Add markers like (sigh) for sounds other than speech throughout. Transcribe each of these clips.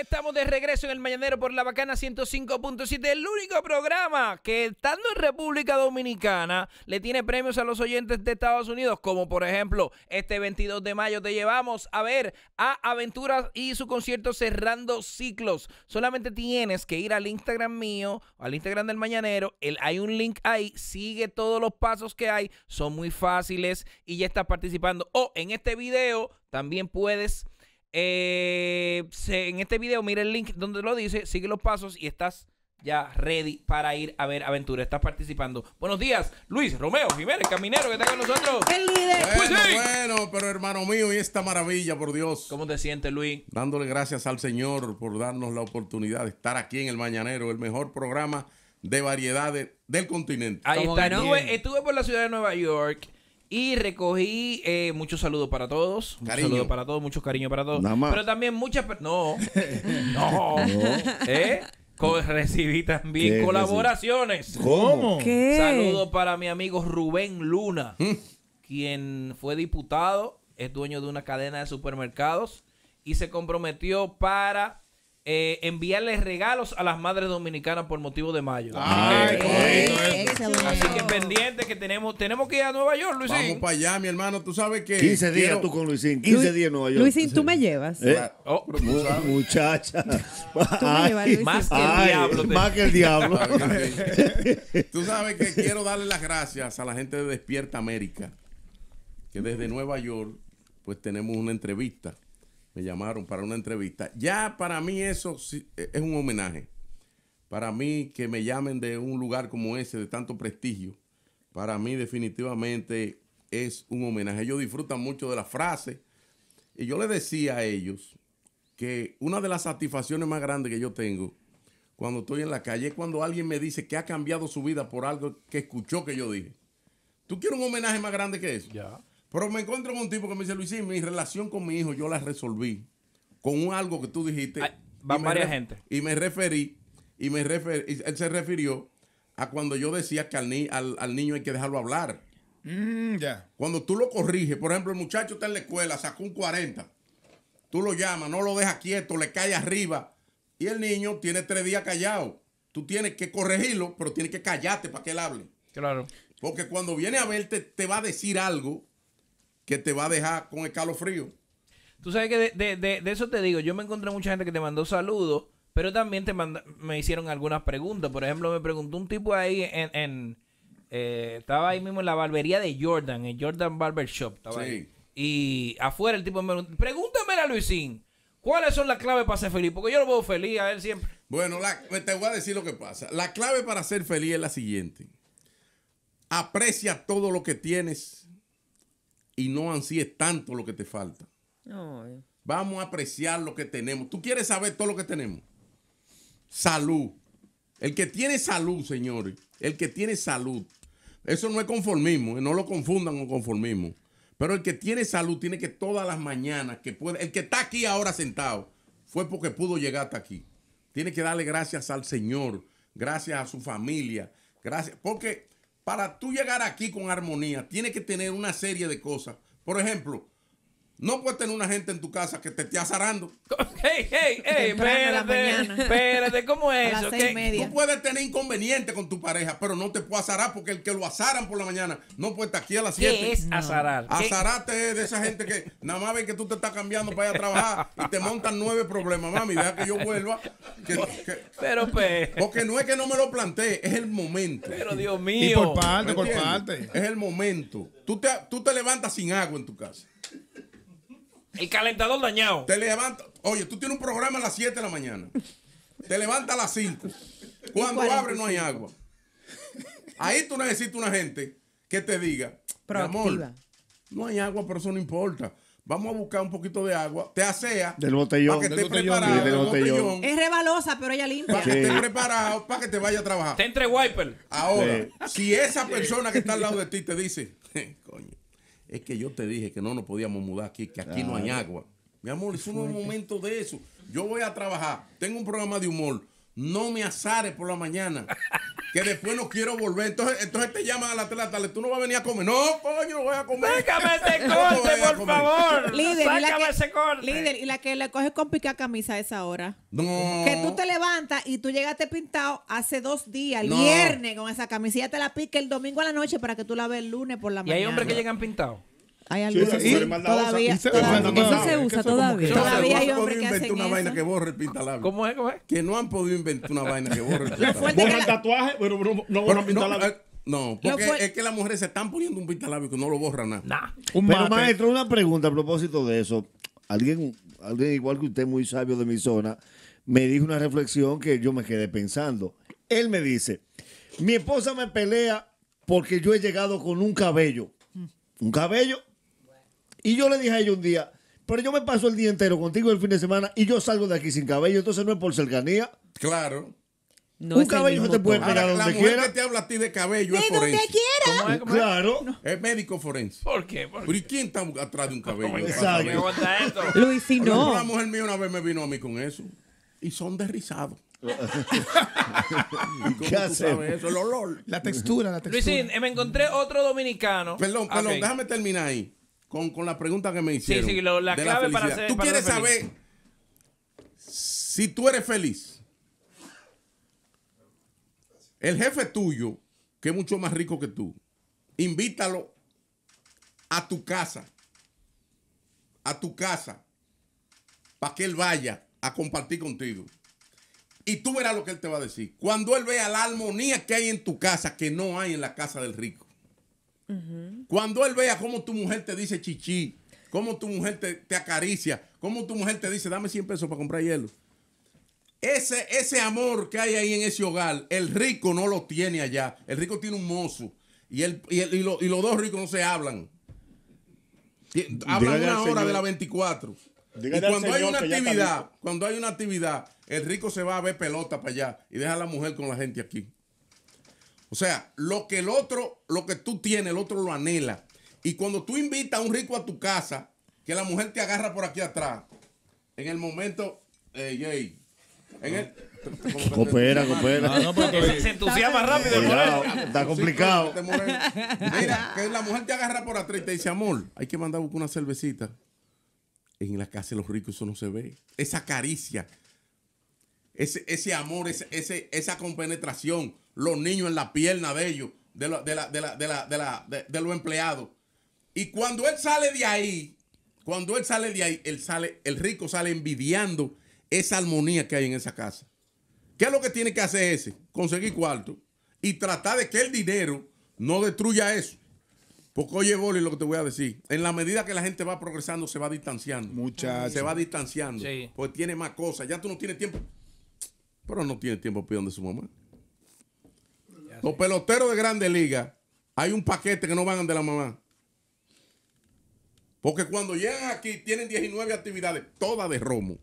Estamos de regreso en el Mañanero por la Bacana 105.7, el único programa que estando en República Dominicana le tiene premios a los oyentes de Estados Unidos, como por ejemplo este 22 de mayo te llevamos a ver a Aventuras y su concierto cerrando ciclos. Solamente tienes que ir al Instagram mío, al Instagram del Mañanero, el, hay un link ahí, sigue todos los pasos que hay, son muy fáciles y ya estás participando. O en este video también puedes eh, en este video, mira el link donde lo dice, sigue los pasos y estás ya ready para ir a ver aventura. Estás participando. Buenos días, Luis Romeo Jiménez, caminero que está con nosotros. El líder. Bueno, pues bueno, pero hermano mío, y esta maravilla, por Dios. ¿Cómo te sientes, Luis? Dándole gracias al Señor por darnos la oportunidad de estar aquí en el Mañanero, el mejor programa de variedades del continente. Ahí está. estuve por la ciudad de Nueva York. Y recogí muchos eh, saludos para todos. Muchos saludos para todos, muchos cariño para todos. Pero también muchas (laughs) No. no. Eh, recibí también colaboraciones. ¿Cómo? ¿Qué? Saludos para mi amigo Rubén Luna, quien fue diputado, es dueño de una cadena de supermercados y se comprometió para eh, enviarle regalos a las madres dominicanas por motivo de mayo. Ah, Así que pendiente que tenemos tenemos que ir a Nueva York, Luisín. Vamos para allá, mi hermano. Tú sabes que. 15 días tú con Luisín, 15 días en Nueva York. Luisín, tú me llevas. Eh, oh, muchacha. Más que el diablo. (laughs) tú sabes que quiero darle las gracias a la gente de Despierta América, que desde Nueva York, pues tenemos una entrevista me llamaron para una entrevista. Ya para mí eso e, es un homenaje. Para mí que me llamen de un lugar como ese, de tanto prestigio, para mí definitivamente es un homenaje. Ellos disfrutan mucho de la frase. Y yo les decía a ellos que una de las satisfacciones más grandes que yo tengo cuando estoy en la calle es cuando alguien me dice que ha cambiado su vida por algo que escuchó que yo dije. ¿Tú quieres un homenaje más grande que eso? Ya. Pero me encuentro con un tipo que me dice, Luisín, mi relación con mi hijo yo la resolví con algo que tú dijiste. Va van varias gente. Y me referí, y me él se refirió a cuando yo decía que al, al, niño hay que dejarlo hablar. Mm, ya. Cuando tú lo corriges, por ejemplo, el muchacho está en la escuela, sacó un 40, tú lo llamas, no lo dejas quieto, le cae arriba, y el niño tiene tres días callado. Tú tienes que corregirlo, pero tienes que callarte para que él hable. Claro. Porque cuando viene a verte, te va a decir algo que te va a dejar con escalofrío. Tú sabes que de, eso te digo, yo me encontré mucha gente que te mandó saludos, pero también te me hicieron algunas preguntas. Por ejemplo, me preguntó un tipo ahí en... Eh, estaba ahí mismo en la barbería de Jordan, en Jordan Barber Shop. Y afuera el tipo me preguntó, pregúntame a Luisín, ¿cuáles son las claves para ser feliz? Porque yo lo veo feliz a él siempre. Bueno, eh, te voy a decir lo que pasa. La clave para ser feliz es la siguiente. Aprecia todo lo que tienes y no es tanto lo que te falta. Vamos a apreciar lo que tenemos. ¿Tú quieres saber todo lo que tenemos? Salud. El que tiene salud, señores, el que tiene salud, eso no es conformismo, eh, no lo confundan con conformismo. Pero el que tiene salud tiene que todas las mañanas que puede, el que está aquí ahora sentado, fue porque pudo llegar hasta aquí. Tiene que darle gracias al Señor, gracias a su familia, gracias, porque para tú llegar aquí con armonía, tienes que tener una serie de cosas. Por ejemplo, no puedes tener una gente en tu casa que te esté azarando. Hey, hey, hey, espérate, espérate, ¿cómo es eso? Tú puedes tener inconveniente con tu pareja, pero no te puedo azarar porque el que lo azaran por la mañana no puede estar aquí a las 7. ¿Qué es azarar? Azarate es de esa gente que nada más ve que tú te estás cambiando para ir a trabajar y te montan nueve problemas. Mami, deja que yo vuelva. pero, pues, Porque no es que no me lo plantee es el momento. Pero, Dios mío. por parte, por parte. Es el momento. Tú tú te levantas sin agua en tu casa. El calentador dañado. Te levanta. Oye, tú tienes un programa a las 7 de la mañana. Te levanta a las 5. Cuando abre no hay agua. Ahí tú necesitas una gente que te diga, amor, no hay agua, pero eso no importa. Vamos a buscar un poquito de agua, te asea. Del botellón. Para que preparado. Del botellón. Es rebalosa, pero ella limpia. Para que preparado, para que te vaya a trabajar. Te entre wiper. Ahora, si esa persona que está al lado de ti te dice, (laughs) coño, es que yo te dije que no nos podíamos mudar aquí, que aquí no hay agua. Mi amor, es un momento de eso. Yo voy a trabajar, tengo un programa de humor. No me azares por la mañana que después no quiero volver. Entonces, entonces te llaman a la tele la tarde, tú no vas a venir a comer. No, coño, voy a comer. Sácame ese (laughs) corte, por favor. Líder, Sácame ese corte. Líder, y la que le coges con pica camisa a esa hora. No. Que tú te levantas y tú llegaste pintado hace dos días, viernes, con esa camisilla te la pica el domingo a la noche para que tú la veas el lunes por la mañana. Y hay hombres que llegan pintados. Hay alguien sí, no todavía, todavía, eso se usa todavía. Todavía hay que una vaina que borre el pintalabio. ¿Cómo es? ¿Cómo es? Que no han podido inventar una vaina que borre (laughs) el pintalabio. Borra el tatuaje, pero no borra el pintalabio. No, eh, porque es que las mujeres se están poniendo un pintalabio que no lo borra nada. Un Pero maestro, una pregunta a propósito de eso. Alguien, alguien igual que usted, muy sabio de mi zona, me dijo una reflexión que yo me quedé pensando. Él me dice, mi esposa me pelea porque yo he llegado con un cabello. Mm. Un cabello y yo le dije a ella un día, pero yo me paso el día entero contigo el fin de semana y yo salgo de aquí sin cabello, entonces no es por cercanía. Claro. No un cabello no te puede pegar donde la mujer que te habla a ti de cabello de es forense. donde quiera. Claro. Es médico forense. ¿Por qué? ¿Por qué? ¿Y quién está atrás de un cabello? esto. Luis, si no. La mujer mía una vez me vino a mí con eso. Y son desrizados. (laughs) ¿Qué hace? El olor. La textura, la textura. Luisín, eh, me encontré otro dominicano. Perdón, perdón, déjame terminar ahí con, la pregunta que me hicieron. Sí, sí, la clave Tú quieres saber si tú eres feliz. El jefe tuyo, que es mucho más rico que tú, invítalo a tu casa. A tu casa. Para que él vaya a compartir contigo. Y tú verás lo que él te va a decir. Cuando él vea la armonía que hay en tu casa, que no hay en la casa del rico. Cuando él vea cómo tu mujer te dice chichi, cómo tu mujer te, acaricia, cómo tu mujer te dice dame 100 pesos para comprar hielo. Ese, ese amor que hay ahí en ese hogar, el rico no lo tiene allá. El rico tiene un mozo. Y, el y, los dos ricos no se hablan. Hablan una hora de la 24. y cuando hay una actividad, cuando hay una actividad, el rico se va a ver pelota para allá y deja a la mujer con la gente aquí. O sea, lo que el otro, lo que tú tienes, el otro lo anhela. Y cuando tú invitas a un rico a tu casa, que la mujer te agarra por aquí atrás, en el momento, hey, (laughs) Coopera, coopera. No, se, entusiasma rápido. está complicado. Mira, (laughs) que la mujer te agarra por atrás y te dice, amor, hay que mandar buscar una cervecita. En la casa de los ricos eso no se ve. Esa caricia, ese, amor, ese, esa compenetración, los niños en la pierna de ellos, de, los empleados. Y cuando él sale de ahí, cuando él sale de ahí, él sale, el rico sale envidiando esa armonía que hay en esa casa. ¿Qué es lo que tiene que hacer ese? Conseguir cuarto y tratar de que el dinero no destruya eso. Porque oye, Boli, lo que te voy a decir. En la medida que la gente va progresando, se va distanciando. Muchas. Se va distanciando. Pues tiene más cosas. Ya tú no tienes tiempo pero no tiene tiempo pidiendo de su mamá. Los peloteros de grandes ligas, hay un paquete que no van de la mamá. Porque cuando llegan aquí tienen 19 actividades, todas de romo.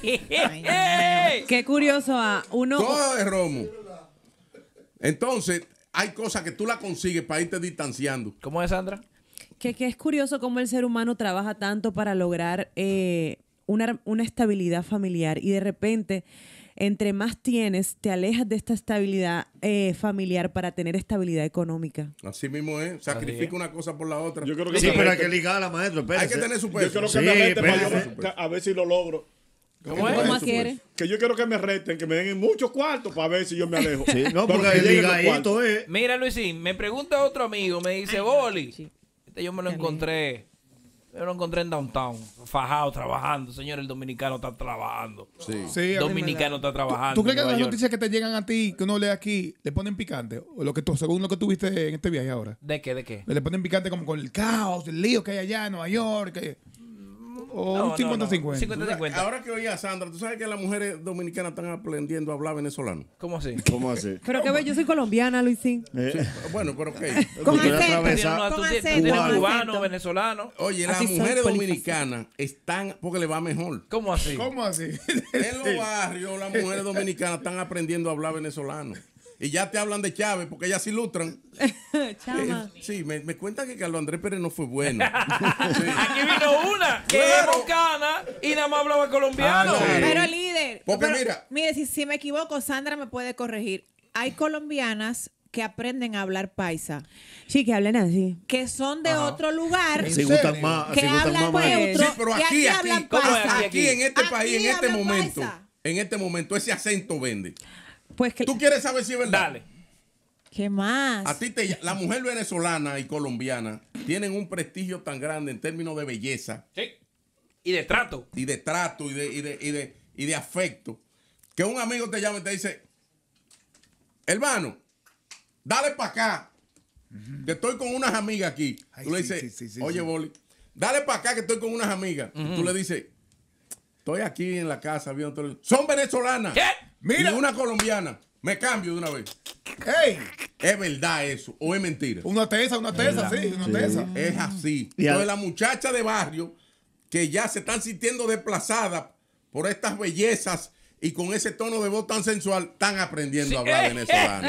Qué curioso, a ah, uno. Todas de romo. Entonces, hay cosas que tú la consigues para irte distanciando. ¿Cómo es, Sandra? Que, es curioso cómo el ser humano trabaja tanto para lograr eh, una, una estabilidad familiar y de repente entre más tienes, te alejas de esta estabilidad eh, familiar para tener estabilidad económica. Así mismo es. Sacrifica una cosa por la otra. Yo creo que sí, que pero hay que maestra. maestro. Espérese. Hay que tener su peso. Yo creo que me a ver si lo logro. ¿Cómo, es? Que yo quiero que me reten, que me den muchos cuartos para ver si yo me alejo. no, porque ligadito es. Eh. Mira, Luisín, me pregunta otro amigo, me dice, Boli, este yo me lo encontré yo lo encontré en downtown, fajado, trabajando. Señor, el dominicano está trabajando. Sí. dominicano está trabajando. ¿Tú, crees que las noticias que te llegan a ti, que uno lee aquí, le ponen picante? O lo que tú, según lo que tuviste en este viaje ahora. ¿De qué? ¿De qué? Le ponen picante como con el caos, el lío que hay allá en Nueva York. Que... 50-50. Ahora que oye a Sandra, ¿tú sabes que las mujeres dominicanas están aprendiendo a hablar venezolano? ¿Cómo así? ¿Cómo así? pero que ve, yo soy colombiana, Luisín. Eh. bueno, pero ok. Con acento. cubano, venezolano. Oye, las mujeres dominicanas están porque le va mejor. ¿Cómo así? (laughs) ¿Cómo así? en los barrios las mujeres dominicanas están aprendiendo a hablar venezolano y ya te hablan de Chávez porque ellas se ilustran. (laughs) Chama. Eh, sí, me, me cuentan que Carlos Andrés Pérez no fue bueno. (laughs) Aquí vino una que era es bocana y nada más hablaba colombiano. Pero ah, el Pero líder. Porque mira. Mire, si, si me equivoco, Sandra me puede corregir. Hay colombianas que aprenden a hablar paisa. Sí, que hablen así. Que son de otro lugar. Se gustan más. Que gustan hablan más Sí, pero aquí, aquí, aquí, aquí, en este país, en este momento. En este momento, ese acento vende. Pues que... ¿Tú quieres saber si es verdad? Dale. ¿Qué más? A ti te, la mujer venezolana y colombiana tienen un prestigio tan grande en términos de belleza. Sí. Y de trato. Y de trato y de, y de, afecto. Que un amigo te llama y te dice, hermano, dale para acá. Que estoy con unas amigas aquí. tú le dices, oye, Boli, dale para acá que estoy con unas amigas. Tú le dices, Estoy aquí en la casa viendo Son venezolanas. ¿Qué? Mira. una colombiana. Me cambio de una vez. ¿Es verdad eso o es mentira? Una tesa, una tesa, sí, Es así. Y la muchacha de barrio que ya se están sintiendo desplazadas por estas bellezas y con ese tono de voz tan sensual, están aprendiendo a hablar (laughs) venezolano.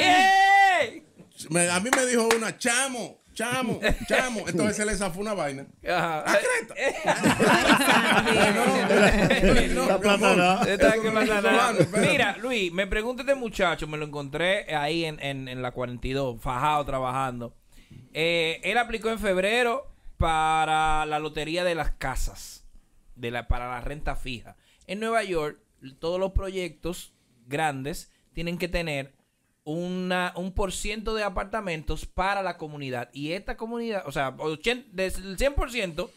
A mí me dijo una, chamo, chamo, chamo. Entonces se le zafó una vaina. Ajá. Mira, Luis, me pregunta este muchacho, me lo encontré ahí en, la 42, fajado trabajando. Eh, él aplicó en febrero para la lotería de las casas, de la, para la renta fija. En Nueva York, todos los proyectos grandes tienen que tener un por ciento de apartamentos para la comunidad. Y esta comunidad, o sea, del 100%,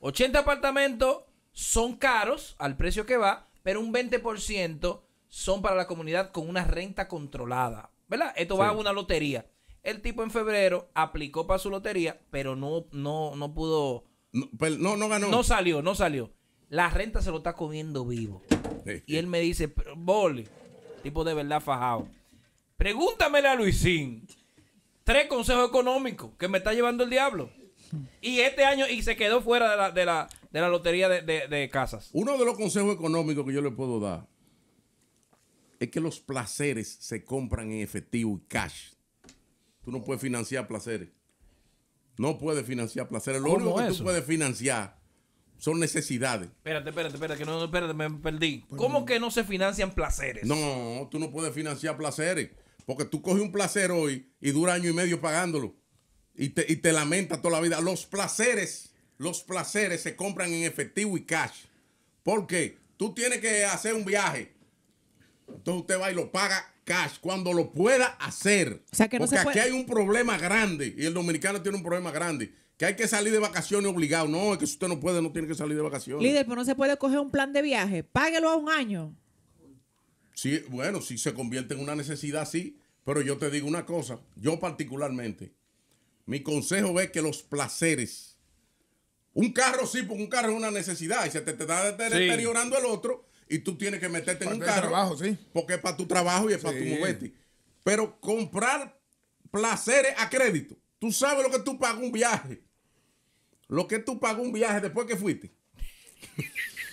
80 apartamentos son caros al precio que va, pero un 20% son para la comunidad con una renta controlada. ¿Verdad? Esto va a una lotería. El tipo en febrero aplicó para su lotería, pero no, no, no pudo. No, pues, no, ganó. No salió, no salió. La renta se lo está comiendo vivo. Y él me dice, Boli, tipo de verdad fajado Pregúntamele a Luisín. Tres consejos económicos que me está llevando el diablo. Y este año y se quedó fuera de la, lotería de, casas. Uno de los consejos económicos que yo le puedo dar es que los placeres se compran en efectivo y cash. Tú no puedes financiar placeres. No puedes financiar placeres. Lo único que tú puedes financiar son necesidades. Espérate, espérate, espérate, que no, me perdí. ¿Cómo que no se financian placeres? No, tú no puedes financiar placeres. Porque tú coges un placer hoy y dura año y medio pagándolo. Y te, y lamenta toda la vida. Los placeres, los placeres se compran en efectivo y cash. Porque tú tienes que hacer un viaje. Entonces usted va y lo paga cash cuando lo pueda hacer. O sea que aquí hay un problema grande y el dominicano tiene un problema grande. Que hay que salir de vacaciones obligado. No, es que si usted no puede, no tiene que salir de vacaciones. Líder, pero no se puede coger un plan de viaje. Páguelo a un año. Sí, bueno, si se convierte en una necesidad, sí. Pero yo te digo una cosa, yo particularmente, mi consejo es que los placeres, un carro sí, porque un carro es una necesidad y se te, te está deteriorando el otro y tú tienes que meterte en un carro. sí. Porque es para tu trabajo y es para tu moverte. Pero comprar placeres a crédito. Tú sabes lo que tú pagas un viaje. Lo que tú pagas un viaje después que fuiste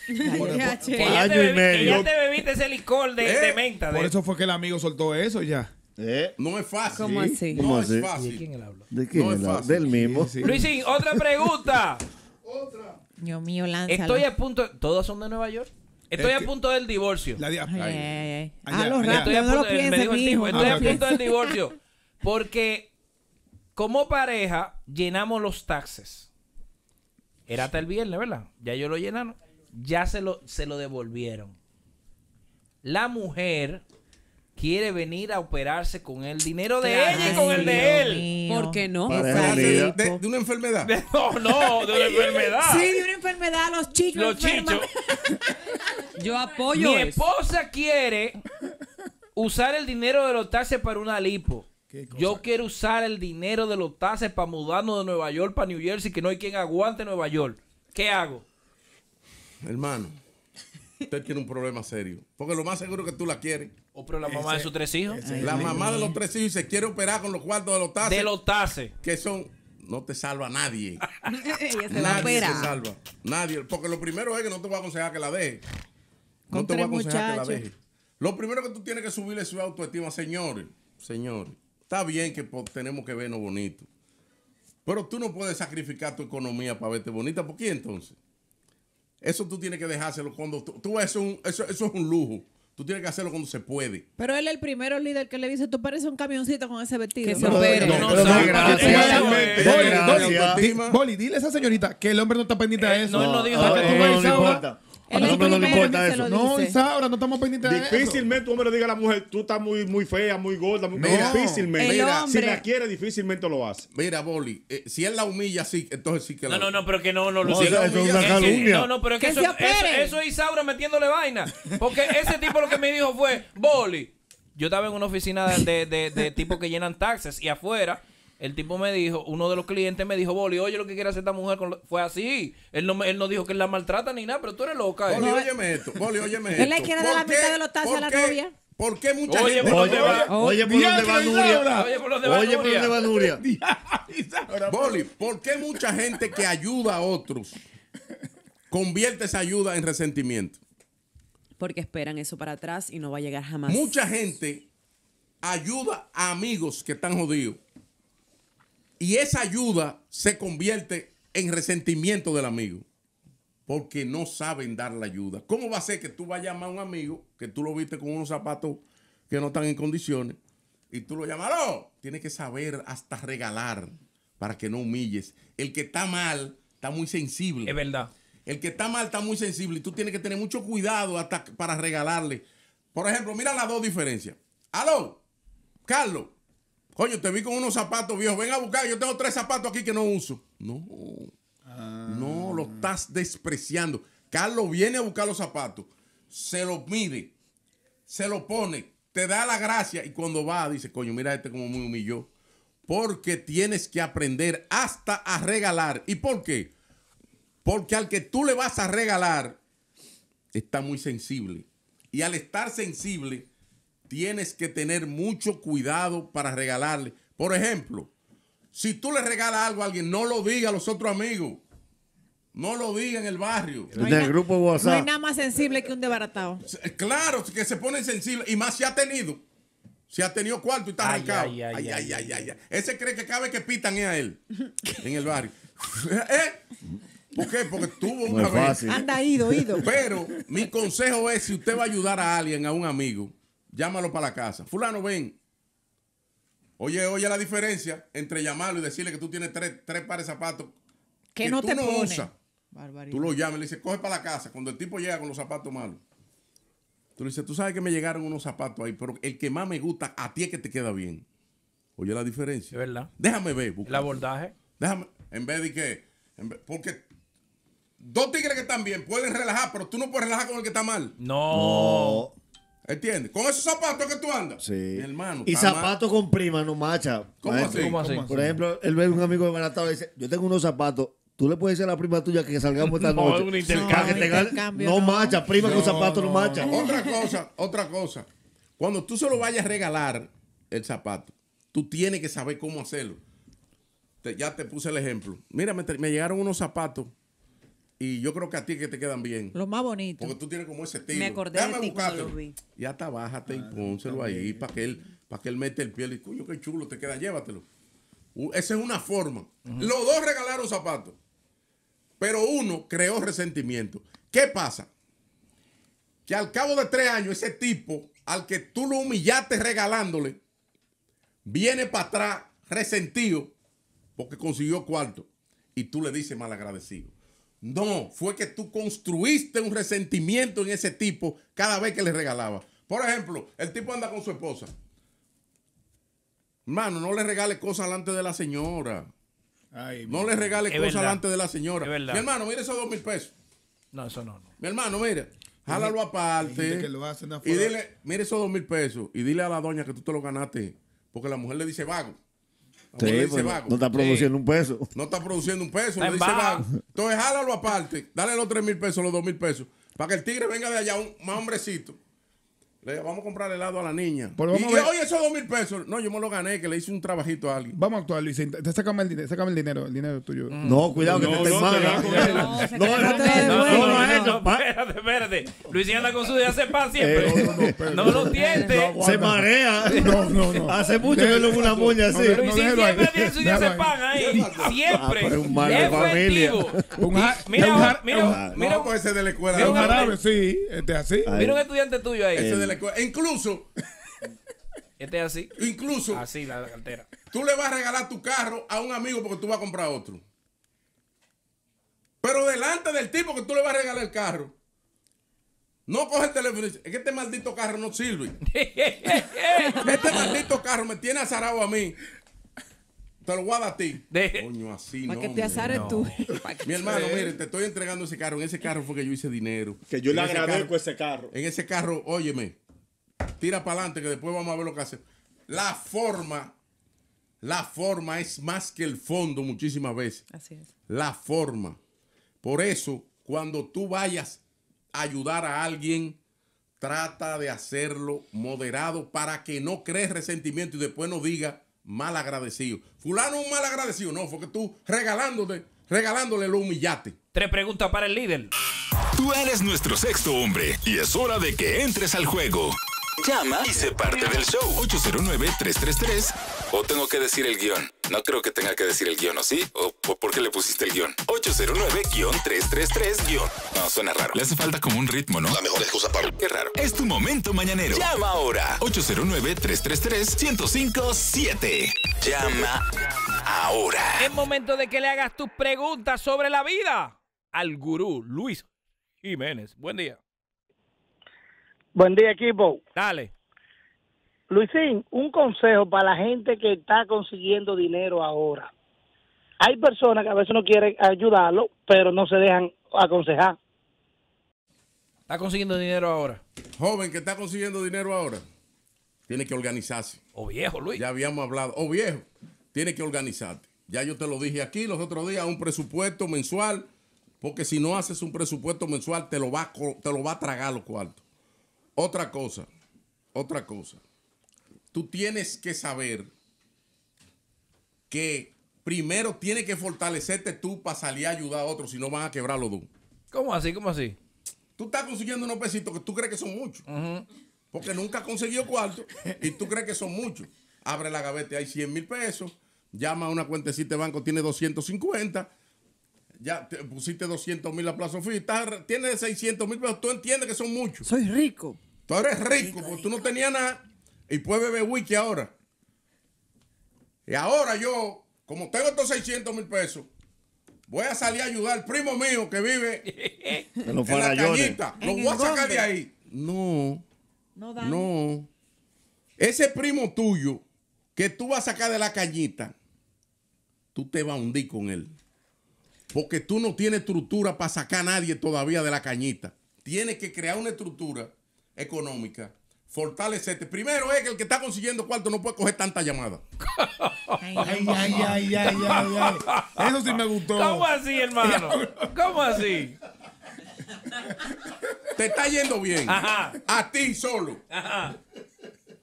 por, año y medio. Ya te bebiste ese licor de, de eh, menta. Por eso fue que el amigo soltó eso ya. ¿Eh? No es fácil. ¿Cómo así? no es fácil. ¿De quién él habla? ¿De quién él habla? Del mismo. Luisín, otra pregunta. (laughs) otra. Dios mío, lánzalo. Estoy a punto. ¿Todos son de Nueva York? Estoy a punto del divorcio. La A los ratos, Estoy a punto, Estoy ah, a punto del divorcio. Porque como pareja llenamos los taxes. Era hasta el viernes, ¿verdad? Ya yo lo llenaron ya se lo, se lo devolvieron. La mujer quiere venir a operarse con el dinero de ella y con el de él. porque ¿Por qué no? De, una enfermedad. (laughs) no, no, de una enfermedad. sí, de una enfermedad, los chicos Los chichos. (laughs) Yo apoyo. Mi esposa quiere usar el dinero de los taxes para una lipo. Yo quiero usar el dinero de los taxes para mudarnos de Nueva York para New Jersey, que no hay quien aguante Nueva York. ¿Qué hago? hermano, usted tiene un problema serio. Porque lo más seguro es que tú la quieres. O oh, pero la mamá de sus tres hijos. la mamá de los tres hijos se quiere operar con los cuartos de los tases. De los tases. Que son, no te salva nadie. Y (laughs) se nadie te salva. Nadie. Porque lo primero es que no te voy a aconsejar que la dejes No te voy a aconsejar que la dejes Lo primero que tú tienes que subirle su autoestima, señores, señores. Está bien que tenemos que vernos bonito. Pero tú no puedes sacrificar tu economía para verte bonita. ¿Por qué entonces? Eso tú tienes que dejárselo cuando tú, eso, eso, es un lujo. Tú tienes que hacerlo cuando se puede. Pero él es el primero líder que le dice, tú pareces un camioncito con ese vestido. Que se No, dile a esa señorita que el hombre no está pendiente de eso. No, no dijo no le importa eso. No, Isaura, no estamos pendientes de eso. Difícilmente un hombre lo diga a la mujer, tú estás muy, muy fea, muy gorda, muy Mira, difícilmente. Mira, si la quiere, difícilmente lo hace. Mira, Boli, eh, si él la humilla, sí, entonces sí que la No, no, no, pero que no, no, lo no, eso es una calumnia. No, no, pero es que, eso, es Isaura metiéndole vaina. Porque ese tipo lo que me dijo fue, Boli, yo estaba en una oficina de, de, de que llenan taxes y afuera el tipo me dijo, uno de los clientes me dijo, Boli, oye, lo que quiere hacer esta mujer fue así. Él no, no dijo que la maltrata ni nada, pero tú eres loca. Boli, eh. óyeme esto. esto. Él le quiere dar la mitad de los tazos a la novia. ¿Por qué mucha gente? Oye, por Oye, por Boli, ¿por qué mucha gente que ayuda a otros convierte esa ayuda en resentimiento? Porque esperan eso para atrás y no va a llegar jamás. Mucha gente ayuda a amigos que están jodidos y esa ayuda se convierte en resentimiento del amigo, porque no saben dar la ayuda. ¿Cómo va a ser que tú vayas a llamar a un amigo que tú lo viste con unos zapatos que no están en condiciones y tú lo llamas? aló. Tienes que saber hasta regalar para que no humilles. El que está mal está muy sensible. Es verdad. El que está mal está muy sensible y tú tienes que tener mucho cuidado hasta para regalarle. Por ejemplo, mira las dos diferencias. ¡Aló! Carlos, Coño, te vi con unos zapatos viejos. Ven a buscar, yo tengo tres zapatos aquí que no uso. No. Ah. No, lo estás despreciando. Carlos viene a buscar los zapatos, se los mide, se los pone, te da la gracia y cuando va dice, coño, mira este como muy humilló. Porque tienes que aprender hasta a regalar. ¿Y por qué? Porque al que tú le vas a regalar está muy sensible. Y al estar sensible, tienes que tener mucho cuidado para regalarle. Por ejemplo, si tú le regalas algo a alguien, no lo diga a los otros amigos. No lo diga en el barrio. en el grupo WhatsApp. No hay nada más sensible que un desbaratado. Claro, que se pone sensible. Y más si ha tenido. Si ha tenido cuarto y está arrancado. Ay ay ay, ay Ese cree que cada vez que pitan es a él. en el barrio. (laughs) ¿Eh? ¿Por qué? Porque tuvo una vez. Anda ido, ido. Pero mi consejo es: si usted va a ayudar a alguien, a un amigo, Llámalo para la casa. Fulano, ven. Oye, oye la diferencia entre llamarlo y decirle que tú tienes tres, pares de zapatos que, no tú te no Tú lo llamas y le dices, coge para la casa. Cuando el tipo llega con los zapatos malos, tú le dices, tú sabes que me llegaron unos zapatos ahí, pero el que más me gusta a ti es que te queda bien. Oye la diferencia. Es verdad. Déjame ver. la El abordaje. Déjame. En vez de que. porque dos tigres que están bien pueden relajar, pero tú no puedes relajar con el que está mal. No. no. ¿Entiendes? Con esos zapatos que tú andas. Sí. hermano. Y zapatos con prima no macha. ¿Cómo así? Por ejemplo, él ve un amigo de Baratado y dice, yo tengo unos zapatos Tú le puedes decir a la prima tuya que salgamos esta noche. No, un no, macha, prima con zapatos no, macha. Otra (laughs) cosa, otra cosa. Cuando tú se lo vayas a regalar el zapato, tú tienes que saber cómo hacerlo. ya te puse el ejemplo. Mira, me llegaron unos zapatos y yo creo que a ti que te quedan bien. Lo más bonito. Porque tú tienes como ese estilo. Me acordé de Y hasta bájate y ah, pónselo ahí para que él para que él mete el pie y cuyo qué chulo te queda, llévatelo. esa es una forma. Los dos regalaron zapatos. Pero uno creó resentimiento. ¿Qué pasa? Que al cabo de tres años, ese tipo al que tú lo humillaste regalándole, viene para atrás resentido porque consiguió cuarto. Y tú le dices malagradecido. No, fue que tú construiste un resentimiento en ese tipo cada vez que le regalaba. Por ejemplo, el tipo anda con su esposa. Hermano, no le regales cosas delante de la señora. no le regales cosas delante de la señora. Mi hermano, mire esos dos mil pesos. No, eso no. Mi hermano, mire, jálalo aparte. y dile, mire esos dos mil pesos. Y dile a la doña que tú te lo ganaste. Porque la mujer le dice vago. No está produciendo un peso. No está produciendo un peso, Entonces, jálalo aparte, dale los 3 mil pesos, los 2 mil pesos, para que el tigre venga de allá un más hombrecito. Le vamos a comprar helado a la niña. Pero y oye, esos dos mil pesos. No, yo me lo gané, que le hice un trabajito a alguien. Vamos a actuar, Luis. Te sacame el, dinero, sácame el dinero, el dinero tuyo. Mm. No, cuidado, que no, te no, mal ¿eh? No, no, no, espérate, espérate. Luis anda con su día pan siempre. Eh, no, lo tiente. Se marea. No, no, no. (laughs) Hace mucho que no una moña así. Luis siempre tiene su día sepan ahí. Siempre. Ah, es un mal de familia. Mira, mira, mira. Mira, de la escuela. Mira un sí. Este así. Mira un estudiante tuyo ahí. Ese de la Incluso. Este así. Incluso. Así la cartera. Tú le vas a regalar tu carro a un amigo porque tú vas a comprar otro. Pero delante del tipo que tú le vas a regalar el carro. No coge el teléfono. Es que este maldito carro no sirve. (laughs) este maldito carro me tiene azarado a mí. Te lo voy a ti. Coño, así, Para que te azares tú. (laughs) Mi hermano, mire, te estoy entregando ese carro. En ese carro fue que yo hice dinero. Que yo le agradezco ese carro. En ese carro, óyeme, tira para adelante que después vamos a ver lo que hace. La forma, la forma es más que el fondo muchísimas veces. Así es. La forma. Por eso, cuando tú vayas a ayudar a alguien, trata de hacerlo moderado para que no crees resentimiento y después no diga mal agradecido. Fulano un mal agradecido, no, porque tú regalándote, regalándole lo humillaste. Tres preguntas para el líder. Tú eres nuestro sexto hombre y es hora de que entres al juego. Llama y sé parte del show. 809-333. O tengo que decir el guión. No creo que tenga que decir el guión, ¿o sí? ¿O, por qué le pusiste el guión? 809-333- guión. No, suena raro. Le hace falta como un ritmo, ¿no? La mejor excusa para... Qué raro. Es tu momento mañanero. Llama ahora. 809-333-1057. Llama ahora. Es momento de que le hagas tus preguntas sobre la vida al gurú Luis Jiménez. Buen día. Buen día, equipo. Dale. Luisín, un consejo para la gente que está consiguiendo dinero ahora. Hay personas que a veces no quieren ayudarlo, pero no se dejan aconsejar. Está consiguiendo dinero ahora. Joven que está consiguiendo dinero ahora, tiene que organizarse. O viejo, Luis. Ya habíamos hablado. O viejo, tiene que organizarte. Ya yo te lo dije aquí los otros días, un presupuesto mensual, porque si no haces un presupuesto mensual, te lo va, te lo va a tragar los cuartos. Otra cosa, otra cosa. Tú tienes que saber que primero tienes que fortalecerte tú para salir a ayudar a otros, si no van a quebrar los dos. ¿Cómo así? ¿Cómo así? Tú estás consiguiendo unos pesitos que tú crees que son muchos. Porque nunca has conseguido cuarto y tú crees que son muchos. Abre la gaveta, hay 100 mil pesos. Llama a una cuentecita de banco, tiene 250. Ya pusiste 200 mil a plazo fijo. Tiene 600 mil pesos. Tú entiendes que son muchos. Soy rico. Tú eres rico, porque tú no tenías nada y puedes beber whisky ahora. Y ahora yo, como tengo estos 600 mil pesos, voy a salir a ayudar al primo mío que vive (laughs) en, la cañita. Lo voy a sacar de ahí. No. No, no. Ese primo tuyo que tú vas a sacar de la cañita, tú te vas a hundir con él. Porque tú no tienes estructura para sacar a nadie todavía de la cañita. Tienes que crear una estructura económica, fortalecerte. Primero es que el que está consiguiendo cuarto no puede coger tanta llamada. Eso sí me gustó. ¿Cómo así, hermano? ¿Cómo así? Te está yendo bien. A ti solo.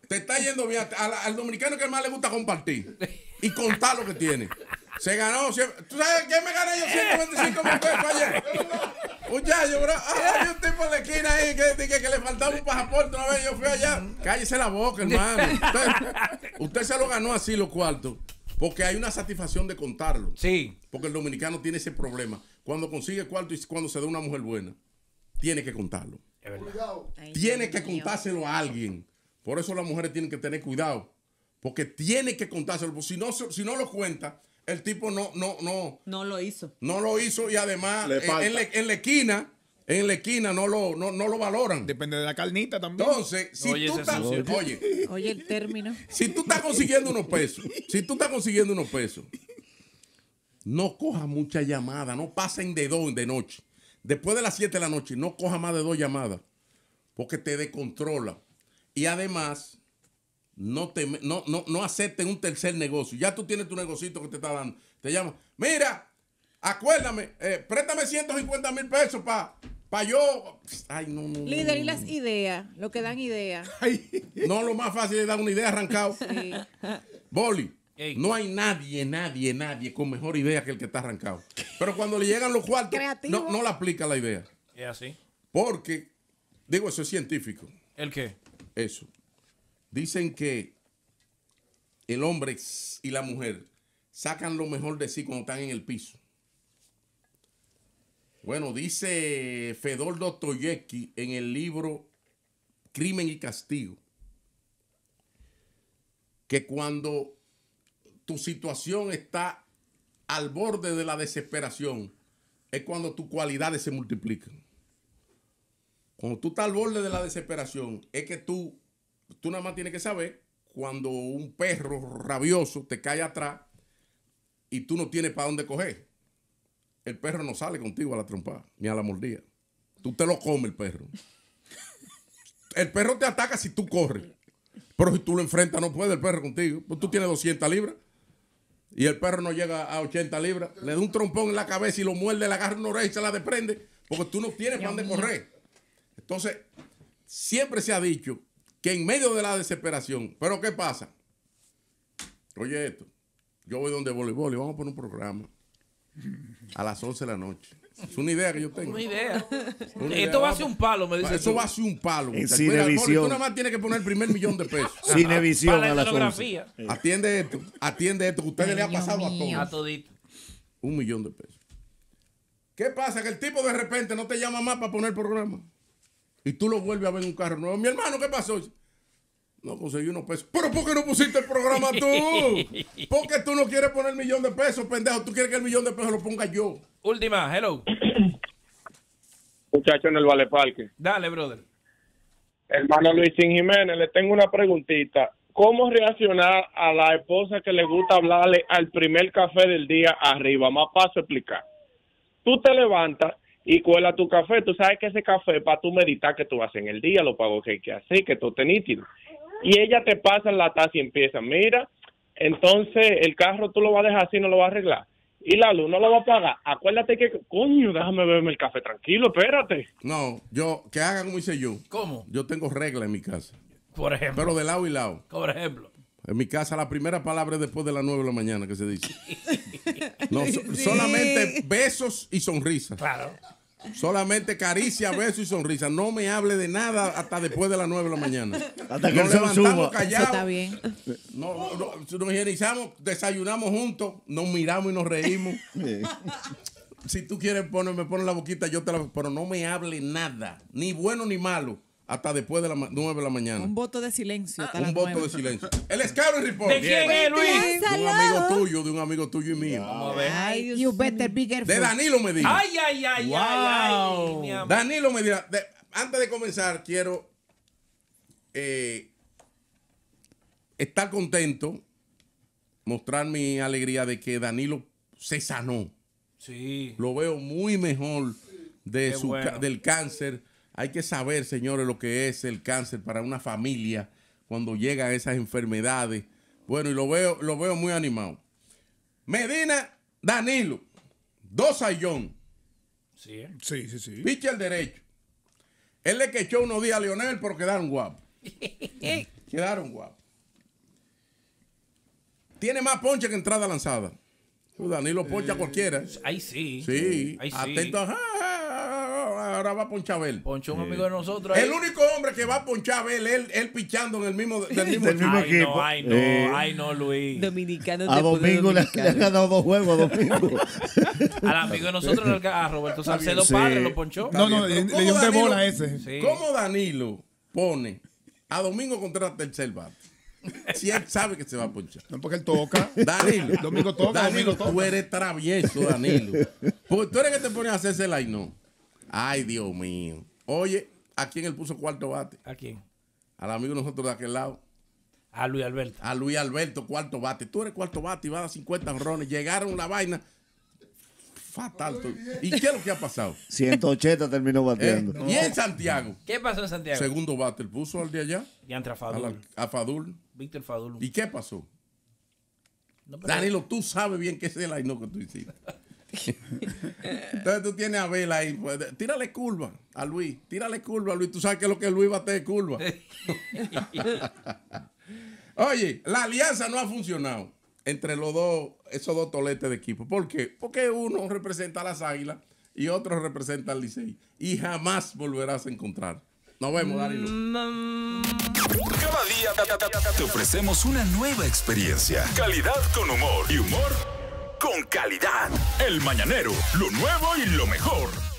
Te está yendo bien. al, al dominicano que más le gusta compartir y contar lo que tiene. Se ganó. ¿Tú sabes quién me gané yo 125 mil pesos ayer? Un yayo, bro. Ah, hay un tipo de la esquina ahí que, le faltaba un pasaporte una vez. Yo fui allá. Cállese la boca, hermano. Usted, se lo ganó así los cuartos. Porque hay una satisfacción de contarlo. Sí. Porque el dominicano tiene ese problema. Cuando consigue cuarto y cuando se da una mujer buena, tiene que contarlo. Es tiene que contárselo a alguien. Por eso las mujeres tienen que tener cuidado. Porque tiene que contárselo. Si no, si no lo cuenta, el tipo no, no, no. No lo hizo. No lo hizo y además eh, en, la, esquina, en la esquina no lo, no, no lo valoran. Depende de la carnita también. Entonces, si tú estás, oye, oye, el término. Si tú estás consiguiendo unos pesos, si tú estás consiguiendo unos pesos, no coja mucha llamada. no pasen de dos de noche. Después de las 7 de la noche, no coja más de dos llamadas, porque te descontrola. Y además, no, te, no, no, acepten un tercer negocio. Ya tú tienes tu negocito que te está dando. Te llama, mira, acuérdame, eh, préstame 150 mil pesos para yo. Ay, no, no. Líder, y las ideas, lo que dan ideas. (laughs) no, lo más fácil es dar una idea arrancado. Boli. No hay nadie, nadie, nadie con mejor idea que el que está arrancado. Pero cuando le llegan los cuartos, no, no, le aplica la idea. Es así. Porque, digo, eso es científico. ¿El qué? Eso. Dicen que el hombre y la mujer sacan lo mejor de sí cuando están en el piso. Bueno, dice Fedor Dostoyevsky en el libro Crimen y Castigo que cuando tu situación está al borde de la desesperación, es cuando tus cualidades se multiplican. Cuando tú estás al borde de la desesperación, es que tú Tú nada más tienes que saber cuando un perro rabioso te cae atrás y tú no tienes para dónde coger. El perro no sale contigo a la trompada ni a la mordida. Tú te lo comes el perro. El perro te ataca si tú corres. Pero si tú lo enfrentas, no puede el perro contigo. Pues tú tienes 200 libras. Y el perro no llega a 80 libras. Le da un trompón en la cabeza y lo muerde, le agarra una oreja y se la desprende. Porque tú no tienes para dónde correr. Entonces, siempre se ha dicho que en medio de la desesperación, pero ¿qué pasa? Oye esto, yo voy donde voleibol y vamos a poner un programa a las 11 de la noche. Es una idea que yo tengo. Una Una idea Esto va a ser un palo, me dice. Eso va a ser un palo. En Cinevisión. Tú nada más tienes que poner el primer millón de pesos. (laughs) Cinevisión la fotografía. Atiende esto. Atiende esto que ustedes le ha pasado a todos. A todito. Un millón de pesos. ¿Qué pasa? Que el tipo de repente no te llama más para poner el programa y tú lo vuelves a ver en un carro nuevo. Mi hermano, ¿qué pasó? No conseguí unos pesos. ¿Pero por qué no pusiste el programa tú? (laughs) Porque tú no quieres poner el millón de pesos, pendejo. Tú quieres que el millón de pesos lo ponga yo. Última, hello. (clears throat) Muchacho en el Vale Parque. Dale, brother. Hermano Luisín Jiménez, le tengo una preguntita. ¿Cómo reaccionar a la esposa que le gusta hablarle al primer café del día arriba? Más paso explicar. Tú te levantas y cuela tu café. Tú sabes que ese café para tu meditar que tú haces en el día, lo pago que hay que hacer, que todo te nítido. Y ella te pasa la taza y empieza, mira, entonces el carro tú lo vas a dejar así, no lo vas a arreglar. Y la luz no lo va a pagar. Acuérdate que, coño, déjame beberme el café tranquilo, espérate. No, yo, que haga como hice yo. ¿Cómo? Yo tengo regla en mi casa. Por ejemplo. Pero de lado y lado. Por ejemplo. En mi casa la primera palabra es después de las 9 de la mañana que se dice. (laughs) (laughs) Solamente besos y sonrisas. Solamente caricia, besos y sonrisas, No me hable de nada hasta después de las 9 de la mañana. Hasta que nos levantamos Callados, nos higienizamos, desayunamos juntos, nos miramos y nos reímos. Si tú quieres ponerme, pones la boquita, yo te la. Pero no me hable nada, ni bueno ni malo hasta después de las 9 de la mañana. Un voto de silencio. un voto de silencio. El Scary Report. ¿De quién es, Luis? un amigo tuyo, de un amigo tuyo y mío. Vamos a ver. De Danilo Medina. Ay, ay, ay, ay, ay Danilo me dirá antes de comenzar, quiero eh, estar contento, mostrar mi alegría de que Danilo se sanó. Sí. Lo veo muy mejor de su, del cáncer hay que saber, señores, lo que es el cáncer para una familia cuando llegan esas enfermedades. Bueno, y lo veo, lo veo muy animado. Medina, Danilo, dos Ayón. Sí, sí, sí. sí. Piche el derecho. Él le quechó unos días a Leonel, pero quedaron guapos. (laughs) quedaron guapos. Tiene más ponche que entrada lanzada. Danilo poncha eh, cualquiera. Ahí sí. Sí. Ahí sí. Atento ahora va a Poncho Ponchó un amigo de nosotros. El único hombre que va a él, él pichando en el mismo, (laughs) equipo. Ay, no, ay, no, eh, ay, no, Luis. Dominicano A Domingo le, han ganado dos juegos a Domingo. (laughs) Al amigo de nosotros, a Roberto Salcedo Padre, lo ponchó. No, no, le, dio un de bola a ese. ¿Cómo Danilo pone a Domingo contra tercer bate? Si él sabe que se va a ponchar. No, porque él toca. Danilo. Domingo toca, Domingo toca. tú eres travieso, Danilo. Porque tú eres que te pones a hacerse el no. Ay, Dios mío. Oye, ¿a quién él puso cuarto bate? ¿A quién? Al amigo de nosotros de aquel lado. A Luis Alberto. A Luis Alberto, cuarto bate. Tú eres cuarto bate y vas a 50 rones. Llegaron la vaina. Fatal. ¿Y qué es lo que ha pasado? 180 terminó ¿Eh? bateando. ¿Y en Santiago? ¿Qué pasó en Santiago? Segundo bate. ¿El puso al de allá? Y entre a Fadul. A, Fadul. Víctor Fadul. ¿Y qué pasó? Danilo, tú sabes bien que es el no que tú hiciste. (laughs) Entonces tú tienes a Abel ahí. Pues, tírale curva a Luis. Tírale curva a Luis. Tú sabes que lo que Luis va a tener curva. (laughs) Oye, la alianza no ha funcionado entre los dos, esos dos toletes de equipo. ¿Por qué? Porque uno representa a las águilas y otro representa al Licey. Y jamás volverás a encontrar. Nos vemos, Darío. Cada día te ofrecemos una nueva experiencia. Calidad con humor y humor con calidad. El Mañanero, lo nuevo y lo mejor.